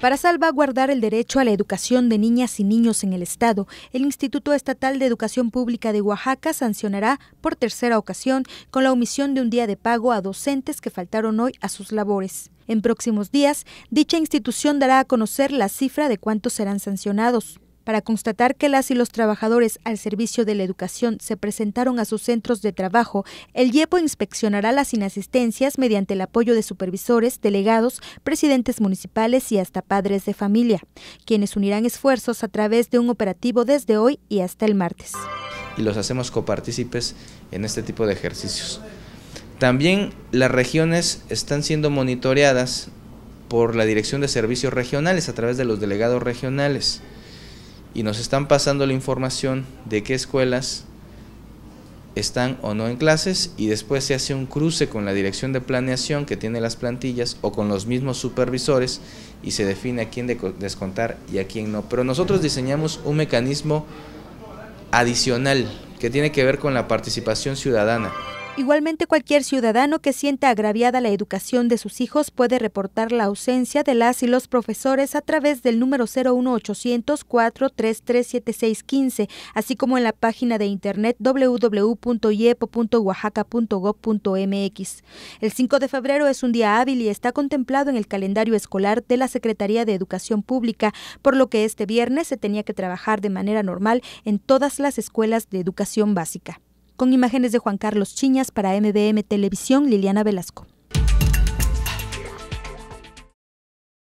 Para salvaguardar el derecho a la educación de niñas y niños en el Estado, el Instituto Estatal de Educación Pública de Oaxaca sancionará por tercera ocasión con la omisión de un día de pago a docentes que faltaron hoy a sus labores. En próximos días, dicha institución dará a conocer la cifra de cuántos serán sancionados. Para constatar que las y los trabajadores al servicio de la educación se presentaron a sus centros de trabajo, el IEPO inspeccionará las inasistencias mediante el apoyo de supervisores, delegados, presidentes municipales y hasta padres de familia, quienes unirán esfuerzos a través de un operativo desde hoy y hasta el martes. Y los hacemos copartícipes en este tipo de ejercicios. También las regiones están siendo monitoreadas por la Dirección de Servicios Regionales a través de los delegados regionales y nos están pasando la información de qué escuelas están o no en clases y después se hace un cruce con la dirección de planeación que tiene las plantillas o con los mismos supervisores y se define a quién descontar y a quién no. Pero nosotros diseñamos un mecanismo adicional que tiene que ver con la participación ciudadana. Igualmente, cualquier ciudadano que sienta agraviada la educación de sus hijos puede reportar la ausencia de las y los profesores a través del número 01800 así como en la página de internet www.iepo.oaxaca.gov.mx. El 5 de febrero es un día hábil y está contemplado en el calendario escolar de la Secretaría de Educación Pública, por lo que este viernes se tenía que trabajar de manera normal en todas las escuelas de educación básica. Con imágenes de Juan Carlos Chiñas para MBM Televisión, Liliana Velasco.